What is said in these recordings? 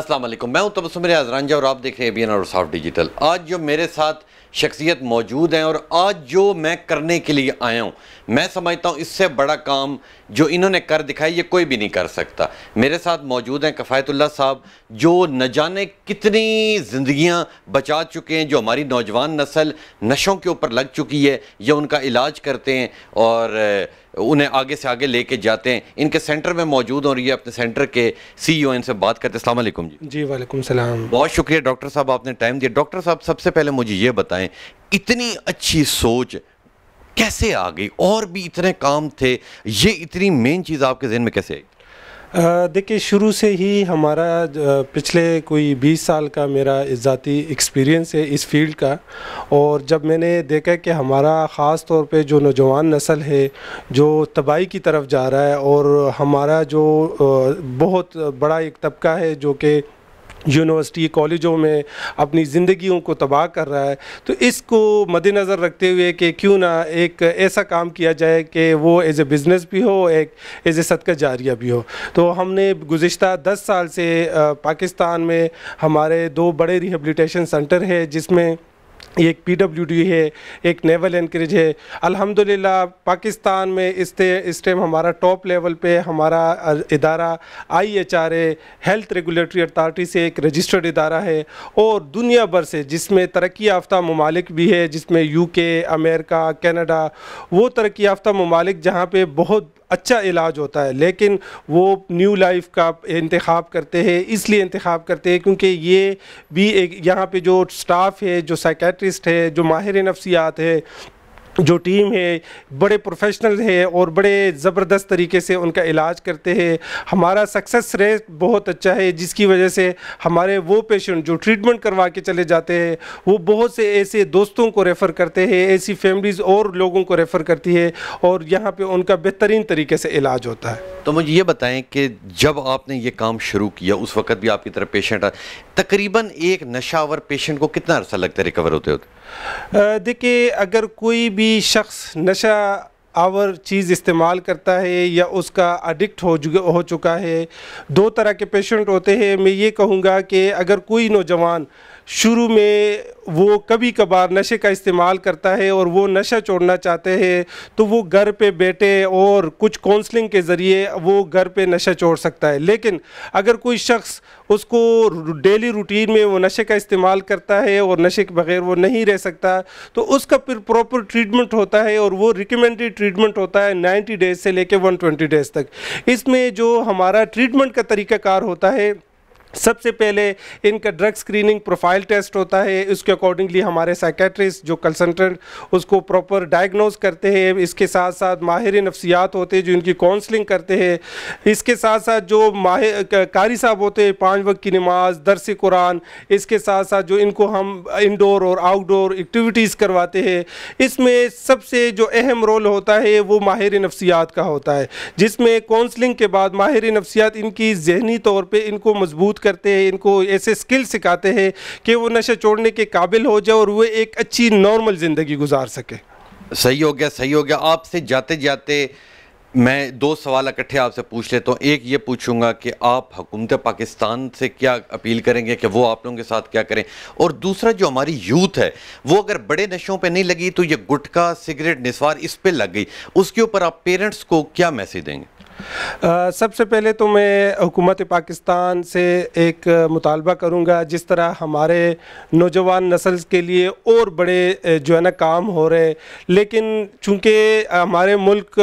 अस्सलाम वालेकुम मैं हूं तबसुमर रांझा और आप देख रहे हैं बी एन और साफ डिजिटल आज जो मेरे साथ शख्सियत मौजूद हैं और आज जो मैं करने के लिए आया हूं मैं समझता हूं इससे बड़ा काम जो इन्होंने कर दिखाई ये कोई भी नहीं कर सकता मेरे साथ मौजूद हैं कफ़ायतुल्ला साहब जो न जाने कितनी ज़िंदियाँ बचा चुके हैं जो हमारी नौजवान नस्ल नशों के ऊपर लग चुकी है या उनका इलाज करते हैं और उन्हें आगे से आगे लेके जाते हैं इनके सेंटर में मौजूद हो रही है अपने सेंटर के सी ई इन इनसे बात करते हैं अलैक्म जी जी वालेकुम सलाम बहुत शुक्रिया डॉक्टर साहब आपने टाइम दिया डॉक्टर साहब सबसे पहले मुझे ये बताएं इतनी अच्छी सोच कैसे आ गई और भी इतने काम थे ये इतनी मेन चीज़ आपके जहन में कैसे आई देखिए शुरू से ही हमारा पिछले कोई 20 साल का मेरा ज़ाती एक्सपीरियंस है इस फील्ड का और जब मैंने देखा कि हमारा ख़ास तौर पे जो नौजवान नस्ल है जो तबाही की तरफ जा रहा है और हमारा जो बहुत बड़ा एक तबका है जो कि यूनिवर्सिटी कॉलेजों में अपनी ज़िंदगियों को तबाह कर रहा है तो इसको मद्देनज़र रखते हुए कि क्यों ना एक ऐसा काम किया जाए कि वो एज़ ए बिज़नेस भी हो एक एज़ ए सदका जारिया भी हो तो हमने गुज्त दस साल से पाकिस्तान में हमारे दो बड़े रिहेबलीटेशन सेंटर है जिसमें एक पीडब्ल्यूडी है एक नेवल एनकरेज है अल्हम्दुलिल्लाह पाकिस्तान में इस इस टाइम हमारा टॉप लेवल पे हमारा इदारा I H R A health regulatory authority से एक रजिस्टर्ड इदारा है और दुनिया भर से जिसमें तरक्की याफ्ता ममालिक भी है जिसमें यू के अमेरिका कनाडा वो तरक्की याफ्ता ममालिक जहाँ पर बहुत अच्छा इलाज होता है लेकिन वो न्यू लाइफ का इंतखब करते हैं इसलिए इंतखब करते हैं क्योंकि ये भी एक यहाँ पे जो स्टाफ है जो साइकेट्रिस्ट है जो माहिर नफसियात है जो टीम है बड़े प्रोफेशनल है और बड़े ज़बरदस्त तरीके से उनका इलाज करते हैं हमारा सक्सेस रेट बहुत अच्छा है जिसकी वजह से हमारे वो पेशेंट जो ट्रीटमेंट करवा के चले जाते हैं वो बहुत से ऐसे दोस्तों को रेफ़र करते हैं ऐसी फैमिलीज़ और लोगों को रेफ़र करती है और यहाँ पर उनका बेहतरीन तरीके से इलाज होता है तो मुझे ये बताएं कि जब आपने ये काम शुरू किया उस वक्त भी आपकी तरफ पेशेंट आ तकरीबन एक नशावर पेशेंट को कितना अर्सा लगता है रिकवर होते होते देखिए अगर कोई भी भी शख्स नशा आवर चीज़ इस्तेमाल करता है या उसका अडिक्ट हो हो चुका है दो तरह के पेशेंट होते हैं मैं ये कहूँगा कि अगर कोई नौजवान शुरू में वो कभी कभार नशे का इस्तेमाल करता है और वो नशा छोड़ना चाहते हैं तो वो घर पे बैठे और कुछ काउंसलिंग के ज़रिए वो घर पे नशा छोड़ सकता है लेकिन अगर कोई शख्स उसको डेली रूटीन में वो नशे का इस्तेमाल करता है और नशे के बगैर वो नहीं रह सकता तो उसका फिर प्रॉपर ट्रीटमेंट होता है और वो रिकमेंडेड ट्रीटमेंट होता है नाइन्टी डेज़ से लेकर वन डेज़ तक इसमें जो हमारा ट्रीटमेंट का तरीक़ाकार होता है सबसे पहले इनका ड्रग स्क्रीनिंग प्रोफाइल टेस्ट होता है उसके अकॉर्डिंगली हमारे साइकेट्रिस्ट जो कंसल्टेंट उसको प्रॉपर डायग्नोज करते हैं इसके साथ साथ माहिर नफसियात होते हैं जो इनकी काउंसलिंग करते हैं इसके साथ साथ जो माह कारी साहब होते हैं पाँच वक्त की नमाज दरस कुरान इसके साथ साथ जो इनको हम इनडोर और आउटडोर एक्टिविटीज़ करवाते हैं इसमें सबसे जो अहम रोल होता है वो माहिर नफसियात का होता है जिसमें काउंसलिंग के बाद माहिर नफसियात इनकी जहनी तौर पर इनको मजबूत करते हैं इनको ऐसे स्किल सिखाते हैं कि वो नशे छोड़ने के काबिल हो जाए और वो एक अच्छी नॉर्मल ज़िंदगी गुजार सके सही हो गया सही हो गया आपसे जाते जाते मैं दो सवाल इकट्ठे आपसे पूछ लेता हूँ एक ये पूछूंगा कि आप हुकूमत पाकिस्तान से क्या अपील करेंगे कि वो आप लोगों के साथ क्या करें और दूसरा जो हमारी यूथ है वो अगर बड़े नशों पे नहीं लगी तो ये गुटखा सिगरेट निस्वार इस पे लग गई उसके ऊपर आप पेरेंट्स को क्या मैसेज देंगे सबसे पहले तो मैं हुकूमत पाकिस्तान से एक मुतालबा करूँगा जिस तरह हमारे नौजवान नस्ल के लिए और बड़े जो है ना काम हो रहे लेकिन चूँकि हमारे मुल्क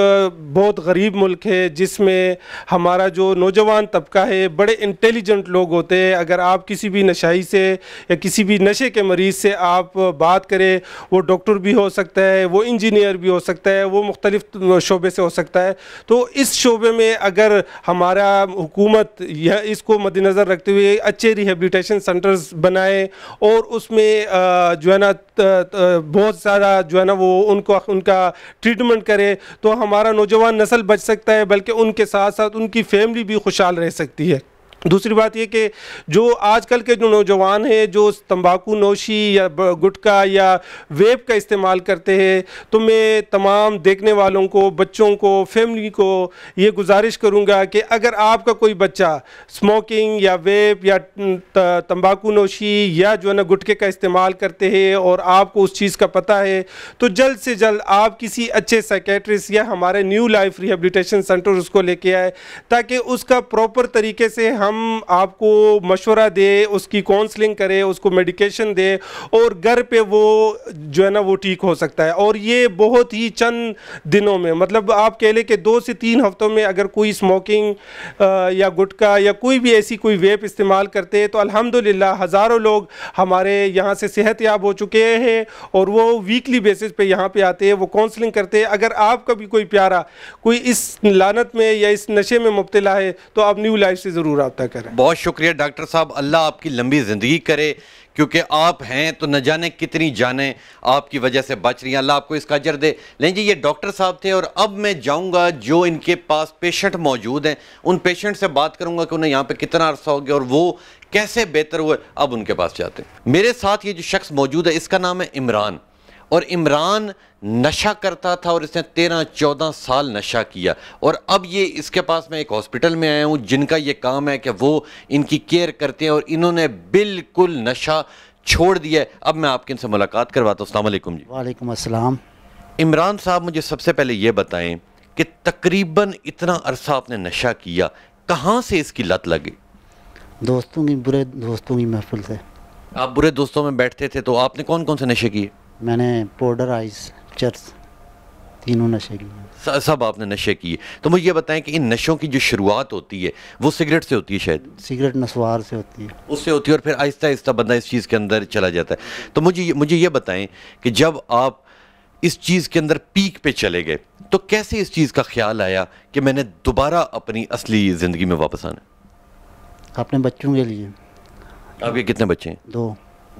बहुत गरीब मुल्क है जिसमें हमारा जो नौजवान तबका है बड़े इंटेलिजेंट लोग होते हैं अगर आप किसी भी नशाई से या किसी भी नशे के मरीज़ से आप बात करें वो डॉक्टर भी हो सकता है वो इंजीनियर भी हो सकता है वो मुख्तलिफ़ शोबे से हो सकता है तो इस शोबे सूबे में अगर हमारा हुकूमत यह इसको मद्दनज़र रखते हुए अच्छे रिहेबिलिटेशन सेंटर्स बनाए और उसमें जो है ना बहुत सारा जो है ना वो उनको उनका ट्रीटमेंट करे तो हमारा नौजवान नस्ल बच सकता है बल्कि उनके साथ साथ उनकी फैमिली भी खुशहाल रह सकती है दूसरी बात ये कि जो आजकल के जो नौजवान हैं जो तंबाकू नोशी या गुटखा या वेप का इस्तेमाल करते हैं तो मैं तमाम देखने वालों को बच्चों को फैमिली को ये गुजारिश करूँगा कि अगर आपका कोई बच्चा स्मोकिंग या वेप या तंबाकू नोशी या जो है ना गुटके का इस्तेमाल करते हैं और आपको उस चीज़ का पता है तो जल्द से जल्द आप किसी अच्छे साइकेट्रिस्ट या हमारे न्यू लाइफ रिहेबलीटेशन सेंटर उसको लेके आए ताकि उसका प्रॉपर तरीके से हम हम आपको मशवरा दे उसकी काउंसलिंग करें उसको मेडिकेशन दे और घर पे वो जो है ना वो ठीक हो सकता है और ये बहुत ही चंद दिनों में मतलब आप कह लें कि दो से तीन हफ्तों में अगर कोई स्मोकिंग या गुटखा या कोई भी ऐसी कोई वेप इस्तेमाल करते हैं तो अल्हम्दुलिल्लाह हज़ारों लोग हमारे यहाँ से सेहत याब हो चुके हैं और वो वीकली बेसिस पर यहाँ पर आते हैं वो काउंसलिंग करते हैं अगर आपका भी कोई प्यारा कोई इस लानत में या इस नशे में मुबतला है तो आप न्यू लाइफ से ज़रूर आप रब्ता करें बहुत शुक्रिया डॉक्टर साहब अल्लाह आपकी लंबी ज़िंदगी करे क्योंकि आप हैं तो न जाने कितनी जाने आपकी वजह से बच रही हैं अल्लाह आपको इसका अजर दे लें जी ये डॉक्टर साहब थे और अब मैं जाऊंगा जो इनके पास पेशेंट मौजूद हैं उन पेशेंट से बात करूंगा कि उन्हें यहाँ पे कितना अरसा हो गया और वो कैसे बेहतर हुए अब उनके पास जाते हैं मेरे साथ ये जो शख्स मौजूद है इसका नाम है इमरान और इमरान नशा करता था और इसने तेरह चौदह साल नशा किया और अब ये इसके पास मैं एक हॉस्पिटल में आया हूँ जिनका ये काम है कि वो इनकी केयर करते हैं और इन्होंने बिल्कुल नशा छोड़ दिया अब मैं आपके इनसे मुलाकात करवाता हूँ अल्लाम जी वालेकुम अस्सलाम इमरान साहब मुझे सबसे पहले ये बताएं कि तकरीबन इतना अरसा आपने नशा किया कहाँ से इसकी लत लगी दोस्तों की बुरे दोस्तों की महफिल से आप बुरे दोस्तों में बैठते थे तो आपने कौन कौन से नशे किए मैंने पाउडर आइस चर्च तीनों नशे की सब आपने नशे किए तो मुझे ये बताएं कि इन नशों की जो शुरुआत होती है वो सिगरेट से होती है शायद सिगरेट नसवार से होती है उससे होती है और फिर आहिस्ता आहिस्ता बंदा इस चीज़ के अंदर चला जाता है तो मुझे मुझे ये बताएं कि जब आप इस चीज़ के अंदर पीक पे चले गए तो कैसे इस चीज़ का ख्याल आया कि मैंने दोबारा अपनी असली ज़िंदगी में वापस आना अपने बच्चों के लिए आपके कितने बच्चे हैं दो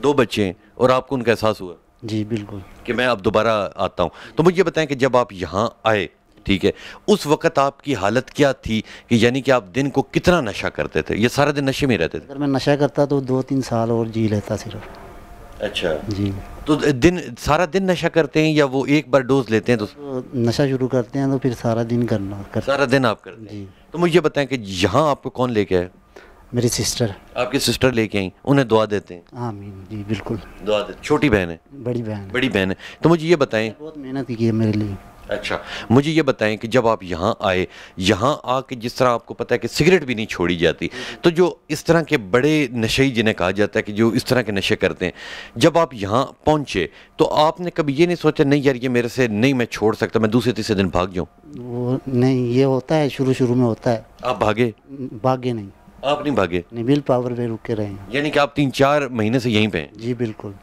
दो बच्चे हैं और आपको उनका एहसास हुआ जी बिल्कुल कि मैं अब दोबारा आता हूँ तो मुझे बताएं कि जब आप यहाँ आए ठीक है उस वक्त आपकी हालत क्या थी कि यानी कि आप दिन को कितना नशा करते थे ये सारा दिन नशे में रहते थे अगर मैं नशा करता तो दो तीन साल और जी लेता सिर्फ अच्छा जी तो दिन सारा दिन नशा करते हैं या वो एक बार डोज लेते हैं तो, तो नशा शुरू करते हैं तो फिर सारा दिन करना सारा दिन आप करते हैं जी तो मुझे बताएं कि यहाँ आपको कौन लेके आए मेरी सिस्टर आपकी सिस्टर लेके आई उन्हें दुआ देते हैं आमीन जी बिल्कुल दुआ देते छोटी बहन है बड़ी बहन बड़ी बहन है तो मुझे ये बताएं बहुत मेहनत की है मेरे लिए अच्छा मुझे ये बताएं कि जब आप यहाँ आए यहाँ आके जिस तरह आपको पता है कि सिगरेट भी नहीं छोड़ी जाती तो जो इस तरह के बड़े नशे जिन्हें कहा जाता है कि जो इस तरह के नशे करते हैं जब आप यहाँ पहुँचे तो आपने कभी ये नहीं सोचा नहीं यार ये मेरे से नहीं मैं छोड़ सकता मैं दूसरे तीसरे दिन भाग जाऊँ वो नहीं ये होता है शुरू शुरू में होता है आप भागे भागे नहीं आप नहीं भागे नहीं विल पावर में रुके रहे हैं यानी कि आप तीन चार महीने से यहीं पे हैं जी बिल्कुल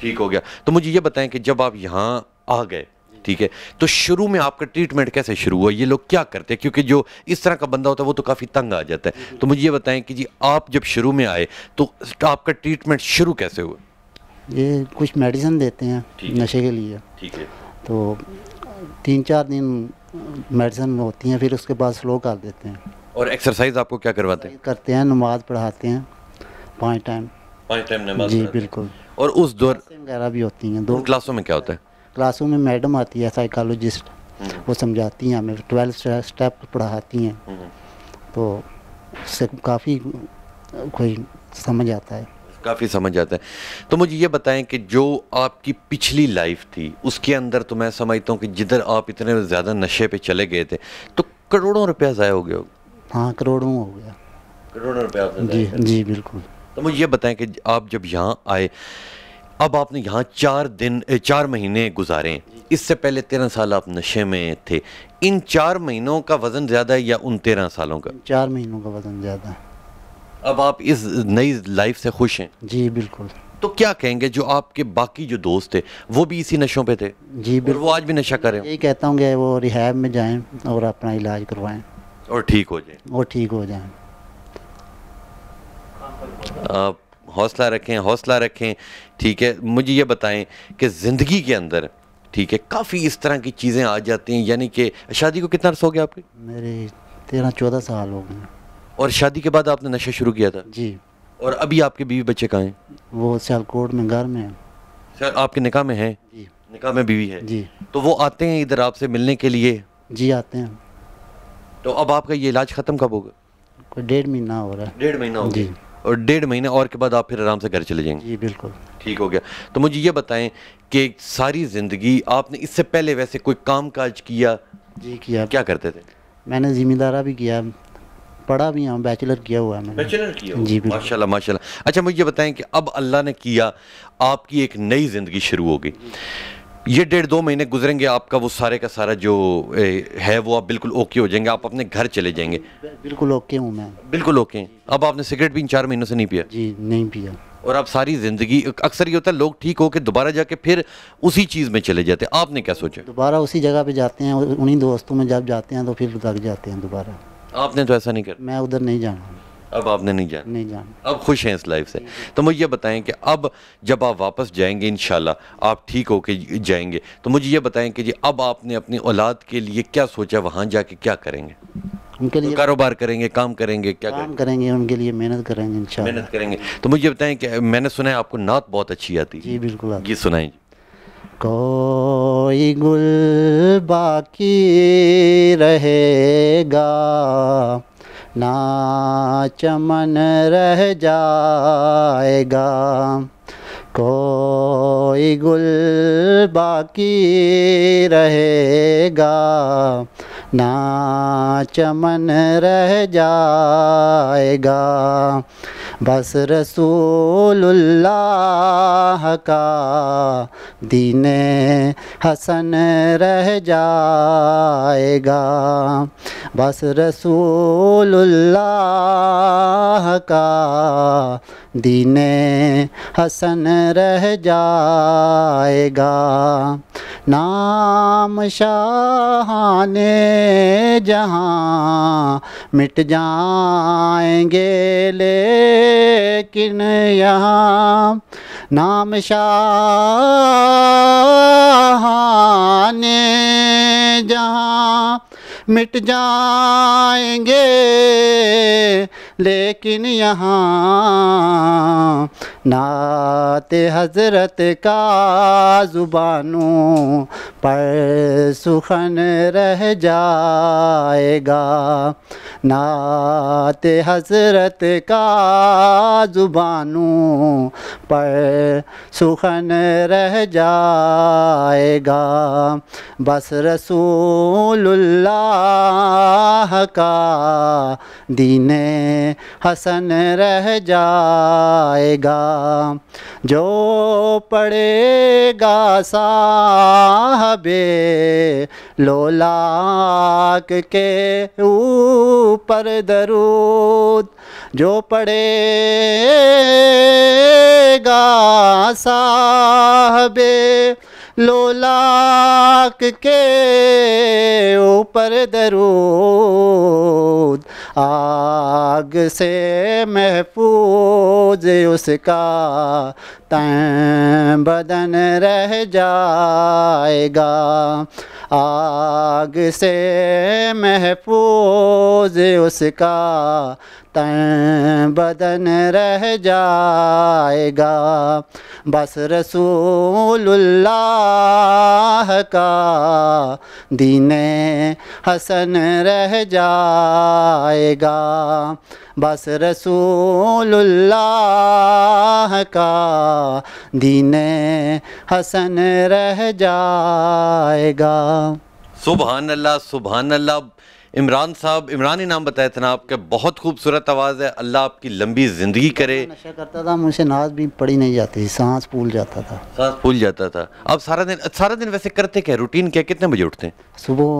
ठीक हो गया तो मुझे ये बताएं कि जब आप यहाँ आ गए ठीक है तो शुरू में आपका ट्रीटमेंट कैसे शुरू हुआ ये लोग क्या करते हैं क्योंकि जो इस तरह का बंदा होता है वो तो काफ़ी तंग आ जाता है तो मुझे ये बताएं कि जी आप जब शुरू में आए तो आपका ट्रीटमेंट शुरू कैसे हुआ ये कुछ मेडिसिन देते हैं नशे के लिए ठीक है तो तीन चार दिन मेडिसिन होती हैं फिर उसके बाद स्लो कर देते हैं और एक्सरसाइज आपको क्या करवाते हैं करते हैं नमाज पढ़ाते हैं पाँच टाइम पाँच टाइम नमाज जी बिल्कुल और उस दौर वगैरह भी होती हैं दो क्लासों में क्या होता है क्लासों में मैडम आती है साइकोलॉजिस्ट हम्म। वो समझाती हैं हमें ट्वेल्थ स्टेप पढ़ाती हैं हम्म। तो उससे काफ़ी कोई समझ आता है काफ़ी समझ आता है तो मुझे ये बताएं कि जो आपकी पिछली लाइफ थी उसके अंदर तो मैं समझता हूँ कि जिधर आप इतने ज़्यादा नशे पे चले गए थे तो करोड़ों रुपया ज़ाया हो गया होगा हाँ करोड़ों हो गया करोड़ों रुपया जी जी बिल्कुल तो मुझे ये बताएं कि आप जब यहाँ आए अब आपने यहाँ चार दिन चार महीने गुजारे इससे पहले तेरह साल आप नशे में थे इन चार महीनों का वज़न ज़्यादा है या उन तेरह सालों का चार महीनों का वज़न ज़्यादा है अब आप इस नई लाइफ से खुश हैं जी बिल्कुल तो क्या कहेंगे जो आपके बाकी जो दोस्त थे वो भी इसी नशों पे थे जी बिल्कुल वो आज भी नशा करें ये कहता हूँ वो रिहाब में जाए और अपना इलाज करवाएं और ठीक हो जाए और ठीक हो जाए आप हौसला रखें हौसला रखें ठीक है मुझे ये बताएं कि ज़िंदगी के अंदर ठीक है काफ़ी इस तरह की चीज़ें आ जाती हैं यानी कि शादी को कितना अर्स हो गया आपके मेरे तेरह चौदह साल हो गए और शादी के बाद आपने नशा शुरू किया था जी और अभी आपके बीवी बच्चे कहाँ हैं वो सियालकोट में घर में सर आपके निकाह में है जी निकाह में बीवी है जी तो वो आते हैं इधर आपसे मिलने के लिए जी आते हैं तो अब आपका ये इलाज ख़त्म कब होगा कोई डेढ़ महीना हो रहा है डेढ़ महीना हो जी और डेढ़ महीने और के बाद आप फिर आराम से घर चले जाएंगे जी बिल्कुल ठीक हो गया तो मुझे ये बताएं कि सारी ज़िंदगी आपने इससे पहले वैसे कोई काम काज किया जी किया क्या करते थे मैंने जिम्मेदारा भी किया पढ़ा भी हूँ बैचलर किया हुआ मैंने बैचलर किया जी माशाल्लाह माशाल्लाह अच्छा मुझे ये बताएं कि अब अल्लाह ने किया आपकी एक नई ज़िंदगी शुरू होगी ये डेढ़ दो महीने गुजरेंगे आपका वो सारे का सारा जो ए, है वो आप बिल्कुल ओके हो जाएंगे आप अपने घर चले जाएंगे बिल्कुल ओके हूँ मैं बिल्कुल ओके अब आपने सिगरेट भी इन चार महीनों से नहीं पिया जी नहीं पिया और आप सारी ज़िंदगी अक्सर ये होता है लोग ठीक होकर दोबारा जाके फिर उसी चीज़ में चले जाते हैं आपने क्या सोचा दोबारा उसी जगह पे जाते हैं उन्हीं दोस्तों में जब जाते हैं तो फिर लग जाते हैं दोबारा आपने तो ऐसा नहीं किया मैं उधर नहीं जाना अब आपने नहीं जाना नहीं जाना अब खुश हैं इस लाइफ से तो मुझे ये बताएं कि अब जब आप वापस जाएंगे इन आप ठीक होके जाएंगे तो मुझे ये बताएं कि जी अब आपने अपनी औलाद के लिए क्या सोचा वहाँ जाके क्या करेंगे उनके लिए तो कारोबार करेंगे काम करेंगे क्या काम करेंगे उनके लिए मेहनत करेंगे इन मेहनत करेंगे तो मुझे बताएं कि मैंने सुना है आपको नात बहुत अच्छी आती जी बिल्कुल ये सुनाए कोई गुल बाकी रहेगा नाच मन रह जाएगा कोई गुल बाकी रहेगा ना चमन रह जाएगा बस रसूलुल्लाह का दीन हसन रह जाएगा बस रसूलुल्लाह का दीने हसन रह जाएगा नाम शाहान जहाँ मिट जाएंगे लेकिन यहाँ नाम शाहान जहाँ मिट जाएंगे लेकिन यहाँ नात हजरत का जुबानों पर सुखन रह जाएगा नात हजरत का जुबानों पर सुखन रह जाएगा बस रसूलुल्लाह का दीने हसन रह जाएगा जो पड़ेगा साहबे लोलाक के ऊपर दरूद जो पड़ेगा साहबे लोलाक के ऊपर दरूद आग से महफूज उसका तय बदन रह जाएगा आग से महफूज उसका तन बदन रह जाएगा बस रसूलुल्लाह का दीने हसन रह जाएगा बस रसूलुल्लाह का दीन हसन रह जाएगा सुबह अल्लाह सुबहान अल्लाह इमरान साहब इमरान नाम बताए थे ना आपका बहुत खूबसूरत आवाज़ है अल्लाह आपकी लंबी ज़िंदगी करे नशा करता था मुझसे नाज भी पड़ी नहीं जाती सांस फूल जाता था सांस फूल जाता था अब सारा दिन सारा दिन वैसे करते क्या रूटीन क्या कितने बजे उठते हैं सुबह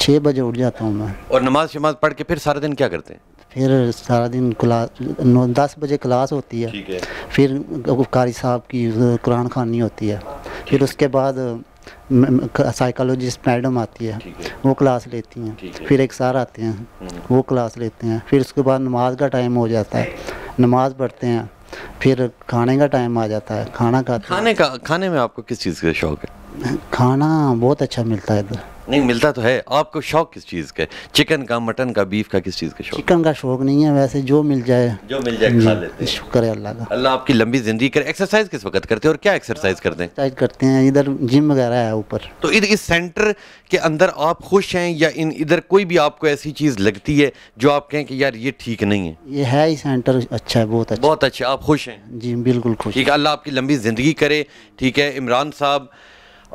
छः बजे उठ जाता हूँ मैं और नमाज शमाज पढ़ के फिर सारा दिन क्या करते हैं फिर सारा दिन क्लास नौ दस बजे क्लास होती है, है। फिर कारी साहब की कुरान खानी होती है फिर उसके बाद साइकोलॉजिस्ट मैडम आती है वो क्लास लेती हैं फिर एक सार आते हैं हम्म। वो क्लास लेते हैं फिर उसके बाद नमाज का टाइम हो जाता है नमाज पढ़ते हैं फिर खाने का टाइम आ जाता है खाना खाते खाने का खाने में आपको किस चीज़ का शौक है खाना बहुत अच्छा मिलता है इधर नहीं मिलता तो है आपको शौक किस चीज़ का चिकन का मटन का बीफ का किस चीज़ का शौक चिकन का शौक नहीं है वैसे जो मिल जाए जो मिल जाए खा लेते हैं शुक्र है अल्लाह का अल्लाह आपकी लंबी ज़िंदगी करे एक्सरसाइज किस वक्त करते हैं और क्या एक्सरसाइज करते हैं एक्सरसाइज करते हैं इधर जिम वगैरह है ऊपर तो इधर इस सेंटर के अंदर आप खुश हैं या इन इधर कोई भी आपको ऐसी चीज़ लगती है जो आप कहें कि यार ये ठीक नहीं है ये है ही सेंटर अच्छा है बहुत अच्छा बहुत अच्छा आप खुश हैं जी बिल्कुल खुश ठीक है अल्लाह आपकी लंबी ज़िंदगी करे ठीक है इमरान साहब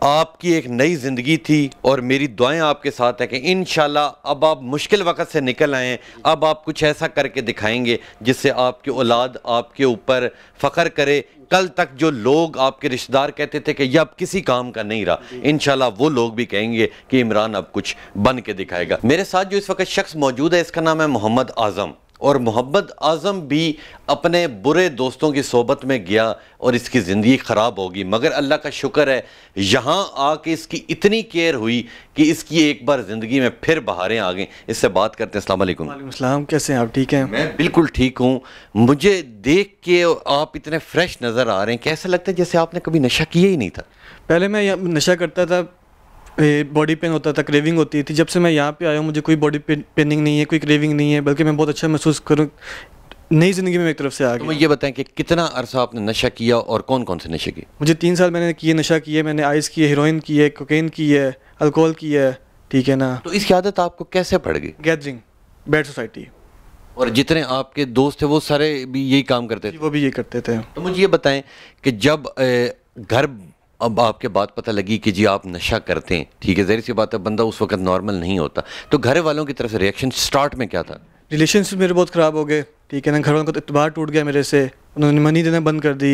आपकी एक नई ज़िंदगी थी और मेरी दुआएं आपके साथ है कि इन अब आप मुश्किल वक़्त से निकल आएँ अब आप कुछ ऐसा करके दिखाएंगे जिससे आपकी औलाद आपके ऊपर फ़ख्र करे कल तक जो लोग आपके रिश्तेदार कहते थे कि यह अब किसी काम का नहीं रहा इन वो लोग भी कहेंगे कि इमरान अब कुछ बन के दिखाएगा मेरे साथ जो इस वक्त शख्स मौजूद है इसका नाम है मोहम्मद आज़म और मोहम्मद आज़म भी अपने बुरे दोस्तों की सोबत में गया और इसकी ज़िंदगी ख़राब होगी मगर अल्लाह का शुक्र है यहाँ आके इसकी इतनी केयर हुई कि इसकी एक बार ज़िंदगी में फिर बहारें आ गई इससे बात करते हैं अल्लाम अल्लाम कैसे हैं आप ठीक हैं मैं बिल्कुल ठीक हूँ मुझे देख के आप इतने फ्रेश नज़र आ रहे हैं कैसे लगता है जैसे आपने कभी नशा किया ही नहीं था पहले मैं नशा करता था पे बॉडी पेन होता था क्रेविंग होती थी जब से मैं यहाँ पे आया हूँ मुझे कोई बॉडी पेनिंग नहीं है कोई क्रेविंग नहीं है बल्कि मैं बहुत अच्छा महसूस करूँ नई ज़िंदगी में एक तरफ से आ तो गया तो ये बताएं कि कितना अरसा आपने नशा किया और कौन कौन से नशे किए मुझे तीन साल मैंने किए नशा किए मैंने आइस किए हीरोइन की है कोकेन की है अल्कोहल की है ठीक है ना तो इसकी आदत आपको कैसे पड़ गई गैदरिंग बैड सोसाइटी और जितने आपके दोस्त थे वो सारे भी यही काम करते थे वो भी ये करते थे तो मुझे ये बताएं कि जब घर अब आपके बात पता लगी कि जी आप नशा करते हैं ठीक है जहरी सी बात है बंदा उस वक्त नॉर्मल नहीं होता तो घर वालों की तरफ से रिएक्शन स्टार्ट में क्या था रिलेशनशिप मेरे बहुत ख़राब हो गए ठीक है ना घर वालों का तो इतबार टूट गया मेरे से उन्होंने मनी देना बंद कर दी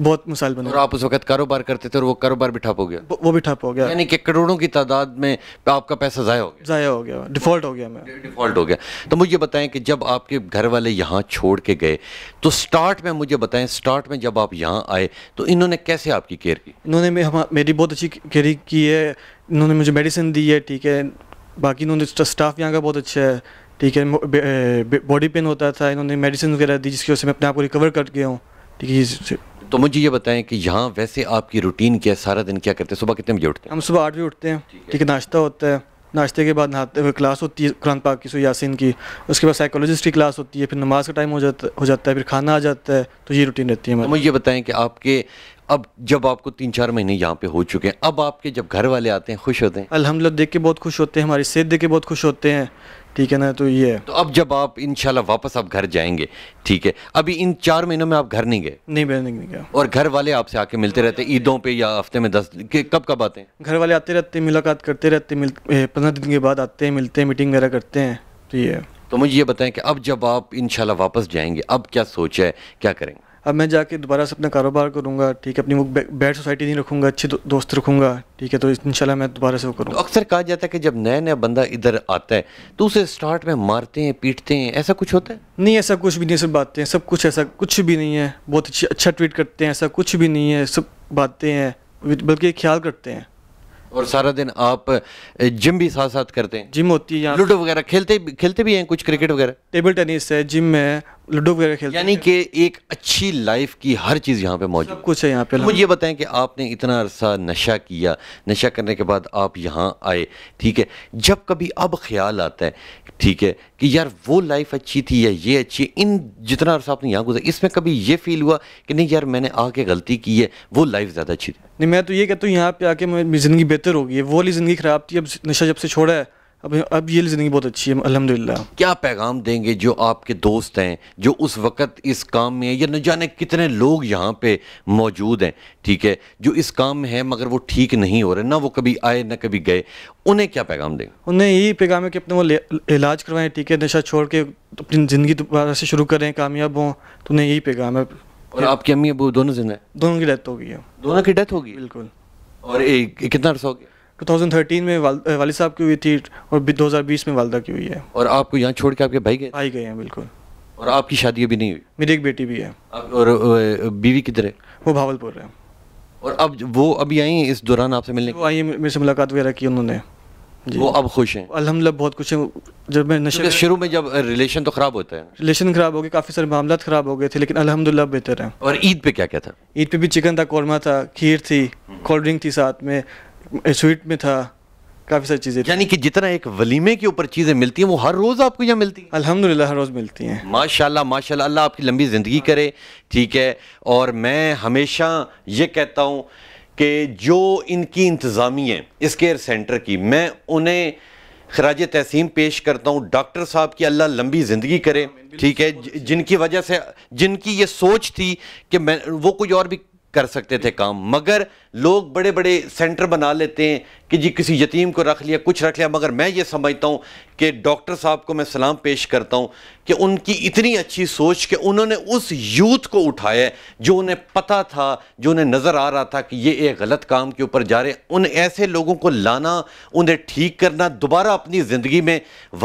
बहुत मिसाल बना और आप उस वक्त कारोबार करते थे और वो कारोबार भी ठप हो गया वो भी ठप हो गया यानी कि करोड़ों की तादाद में आपका पैसा ज़ाया हो गया ज़ाया हो गया डिफ़ॉल्ट हो गया मैं डिफ़ॉल्ट हो गया तो मुझे बताएं कि जब आपके घर वाले यहाँ छोड़ के गए तो स्टार्ट में मुझे बताएं स्टार्ट में जब आप यहाँ आए तो इन्होंने कैसे आपकी केयर की इन्होंने मेरी बहुत अच्छी केयर की है इन्होंने मुझे मेडिसिन दी है ठीक है बाकी इन्होंने स्टाफ यहाँ का बहुत अच्छा है ठीक है बॉडी पेन होता था इन्होंने मेडिसिन वगैरह दी जिसकी वजह से मैं अपने आप को रिकवर कर गया हूँ ठीक है तो मुझे ये बताएं कि यहाँ वैसे आपकी रूटीन क्या है सारा दिन क्या करते हैं सुबह कितने बजे उठते हैं हम सुबह आठ बजे उठते हैं ठीक है नाश्ता होता है नाश्ते के बाद नहाते हुए क्लास होती है कुरान पाक की सो यासिन की उसके बाद साइकोलॉजिस्ट की क्लास होती है फिर नमाज का टाइम हो जाता हो जाता है फिर खाना आ जाता है तो ये रूटीन रहती है तो मुझे ये बताएं कि आपके अब जब आपको तीन चार महीने यहाँ पे हो चुके हैं अब आपके जब घर वाले आते हैं खुश होते हैं अलहमदिल्ला देख के बहुत खुश होते हैं हमारी सेहत देख के बहुत खुश होते हैं ठीक है ना तो ये तो अब जब आप इनशाला वापस आप घर जाएंगे ठीक है अभी इन चार महीनों में आप घर नहीं गए नहीं मैं नहीं गया और घर वाले आपसे आके मिलते रहते ईदों पे या हफ्ते में दस के कब कब आते हैं घर वाले आते रहते मुलाकात करते रहते पंद्रह दिन के बाद आते हैं मिलते हैं मीटिंग वगैरह करते हैं तो ये तो मुझे ये बताएं कि अब जब आप इनशाला वापस जाएंगे अब क्या सोचा है क्या करेंगे अब मैं जाके दोबारा से अपना कारोबार करूँगा ठीक है अपनी वो बैड सोसाइटी नहीं रखूँगा अच्छे दो, दोस्त रखूँगा ठीक है तो इंशाल्लाह मैं दोबारा से वो करूँगा तो अक्सर कहा जाता है कि जब नया नया बंदा इधर आता है तो उसे स्टार्ट में मारते हैं पीटते हैं ऐसा कुछ होता है नहीं ऐसा कुछ भी नहीं सब बातें सब कुछ ऐसा कुछ भी नहीं है बहुत अच्छी अच्छा ट्वीट करते हैं ऐसा कुछ भी नहीं है सब बातें हैं बल्कि ख्याल करते हैं और सारा दिन आप जिम भी साथ साथ करते हैं जिम होती है लूडो वगैरह खेलते खेलते भी हैं कुछ क्रिकेट वगैरह टेबल टेनिस है जिम है लूडो वगैरह खेलते यानी कि एक अच्छी लाइफ की हर चीज़ यहाँ पे मौजूद सब कुछ है यहाँ पे तो मुझे बताएं कि आपने इतना अरसा नशा किया नशा करने के बाद आप यहाँ आए ठीक है जब कभी अब ख्याल आता है ठीक है कि यार वो लाइफ अच्छी थी या ये अच्छी इन जितना अरसा आपने यहाँ गुजरा इसमें कभी ये फील हुआ कि नहीं यार मैंने आके गलती की है वो लाइफ ज़्यादा अच्छी थी नहीं मैं तो ये कहता हूँ यहाँ पे आके मेरी ज़िंदगी बेहतर होगी वो वाली ज़िंदगी ख़राब थी अब नशा जब से छोड़ा है अब अब ये ज़िंदगी बहुत अच्छी है अलहमदिल्ला क्या पैगाम देंगे जो आपके दोस्त हैं जो उस वक्त इस काम में है या न जाने कितने लोग यहाँ पे मौजूद हैं ठीक है जो इस काम में है मगर वो ठीक नहीं हो रहे ना वो कभी आए ना कभी गए उन्हें क्या पैगाम देंगे उन्हें यही पैगाम है कि अपने वो इलाज करवाएं ठीक है नशा छोड़ के अपनी ज़िंदगी दोबारा से शुरू करें कामयाब हों तो उन्हें यही पैगाम है और आपकी अम्मी अबू दोनों जिंदा दोनों की डेथ हो गई है दोनों की डेथ होगी बिल्कुल और कितना अर्सा हो गया 2013 में वाल, वालिद साहब की हुई थी और 2020 में वालदा की हुई है और आपको यहाँ छोड़ के आपके भाई गए भाई गए हैं बिल्कुल और आपकी शादी अभी नहीं हुई मेरी एक बेटी भी है और बीवी किधर है वो भावलपुर है और अब वो अभी आई इस दौरान आपसे मिलने वो आई मेरे से मुलाकात वगैरह की उन्होंने वो अब खुश हैं अलहमदिल्ला बहुत खुश हैं जब मैं नशे शुरू में जब रिलेशन तो ख़राब होता है रिलेशन ख़राब हो गए काफ़ी सारे मामला ख़राब हो गए थे लेकिन अलहमदिल्ला बेहतर है और ईद पे क्या क्या था ईद पे भी चिकन था कौरमा था खीर थी हम्म। कोल्ड ड्रिंक थी साथ में स्वीट में था काफ़ी सारी चीज़ें यानी कि जितना एक वलीमे के ऊपर चीज़ें मिलती हैं वो हर रोज़ आपको यहाँ मिलती हैं अल्हम्दुलिल्लाह हर रोज़ मिलती हैं माशाल्लाह माशाल्लाह अल्लाह आपकी लंबी ज़िंदगी करे ठीक है और मैं हमेशा ये कहता हूँ कि जो इनकी इंतज़ामी है इस केयर सेंटर की मैं उन्हें खराज तहसीम पेश करता हूँ डॉक्टर साहब की अल्लाह लंबी ज़िंदगी करे ठीक है जिनकी वजह से जिनकी ये सोच थी कि मैं वो कुछ और भी कर सकते थे काम मगर लोग बड़े बड़े सेंटर बना लेते हैं कि जी किसी यतीम को रख लिया कुछ रख लिया मगर मैं ये समझता हूँ कि डॉक्टर साहब को मैं सलाम पेश करता हूँ कि उनकी इतनी अच्छी सोच कि उन्होंने उस यूथ को उठाया जो उन्हें पता था जो उन्हें नज़र आ रहा था कि ये एक गलत काम के ऊपर जा रहे उन ऐसे लोगों को लाना उन्हें ठीक करना दोबारा अपनी ज़िंदगी में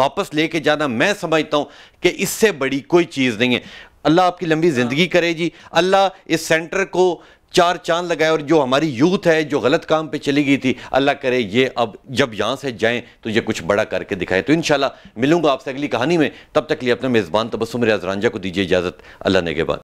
वापस कर जाना मैं समझता हूँ कि इससे बड़ी कोई चीज़ नहीं है अल्लाह आपकी लंबी ज़िंदगी हाँ। करे जी अल्लाह इस सेंटर को चार चांद लगाए और जो हमारी यूथ है जो गलत काम पे चली गई थी अल्लाह करे ये अब जब यहाँ से जाएं तो ये कुछ बड़ा करके दिखाए तो इन मिलूंगा आपसे अगली कहानी में तब तक लिए अपने मेज़बान तबसुम रियाज रांझा को दीजिए इजाज़त अल्लाह ने के बाद